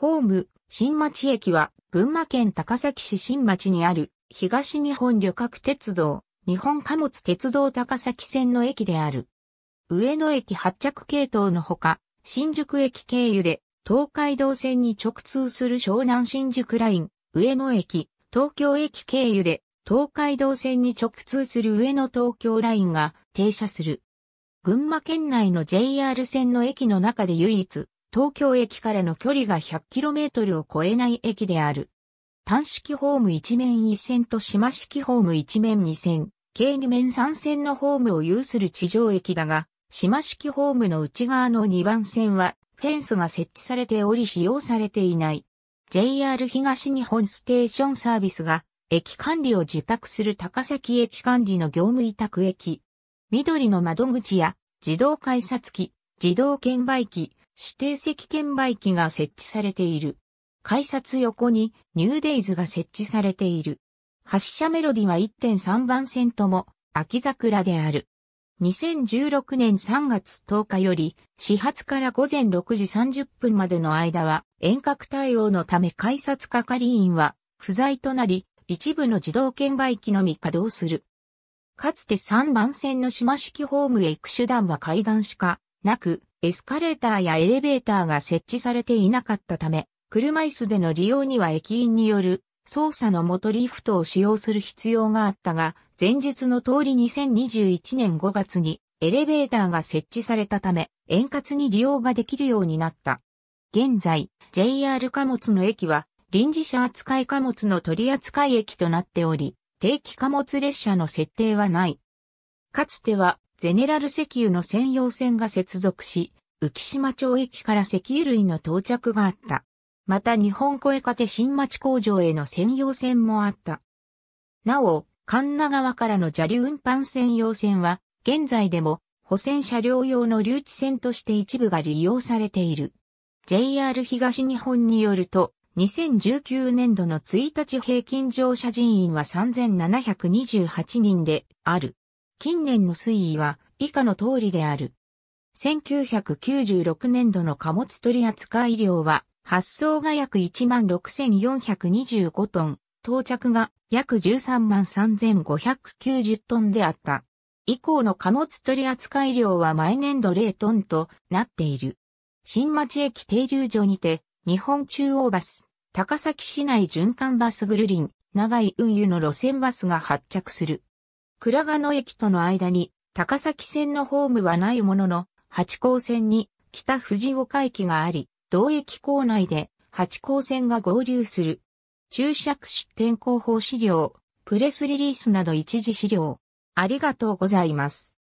ホーム、新町駅は、群馬県高崎市新町にある、東日本旅客鉄道、日本貨物鉄道高崎線の駅である。上野駅発着系統のほか、新宿駅経由で、東海道線に直通する湘南新宿ライン、上野駅、東京駅経由で、東海道線に直通する上野東京ラインが停車する。群馬県内の JR 線の駅の中で唯一、東京駅からの距離が 100km を超えない駅である。単式ホーム1面1線と島式ホーム1面2線、計2面3線のホームを有する地上駅だが、島式ホームの内側の2番線はフェンスが設置されており使用されていない。JR 東日本ステーションサービスが駅管理を受託する高崎駅管理の業務委託駅。緑の窓口や自動改札機、自動券売機、指定席券売機が設置されている。改札横にニューデイズが設置されている。発車メロディは1.3番線とも秋桜である。2016年3月10日より始発から午前6時30分までの間は遠隔対応のため改札係員は不在となり一部の自動券売機のみ稼働する。かつて3番線の島式ホームへ行く手段は階段しかなく、エスカレーターやエレベーターが設置されていなかったため、車椅子での利用には駅員による操作の元リフトを使用する必要があったが、前述の通り2021年5月にエレベーターが設置されたため、円滑に利用ができるようになった。現在、JR 貨物の駅は、臨時車扱い貨物の取扱い駅となっており、定期貨物列車の設定はない。かつては、ゼネラル石油の専用船が接続し、浮島町駅から石油類の到着があった。また日本小江家新町工場への専用船もあった。なお、神奈川からの砂利運搬専用船は、現在でも補船車両用の留置船として一部が利用されている。JR 東日本によると、2019年度の1日平均乗車人員は3728人である。近年の推移は以下の通りである。1996年度の貨物取扱量は発送が約16,425トン、到着が約133,590トンであった。以降の貨物取扱量は毎年度0トンとなっている。新町駅停留所にて、日本中央バス、高崎市内循環バスグルリン、長い運輸の路線バスが発着する。倉賀野駅との間に、高崎線のホームはないものの、八高線に北藤岡駅があり、同駅構内で八高線が合流する。注釈出店広報資料、プレスリリースなど一時資料。ありがとうございます。